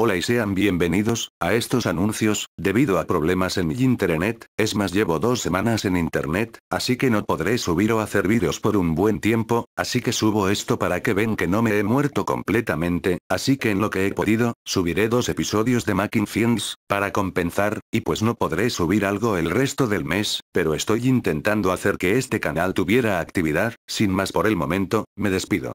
Hola y sean bienvenidos a estos anuncios, debido a problemas en mi internet, es más llevo dos semanas en internet, así que no podré subir o hacer vídeos por un buen tiempo, así que subo esto para que ven que no me he muerto completamente, así que en lo que he podido, subiré dos episodios de Making Fiends, para compensar, y pues no podré subir algo el resto del mes, pero estoy intentando hacer que este canal tuviera actividad, sin más por el momento, me despido.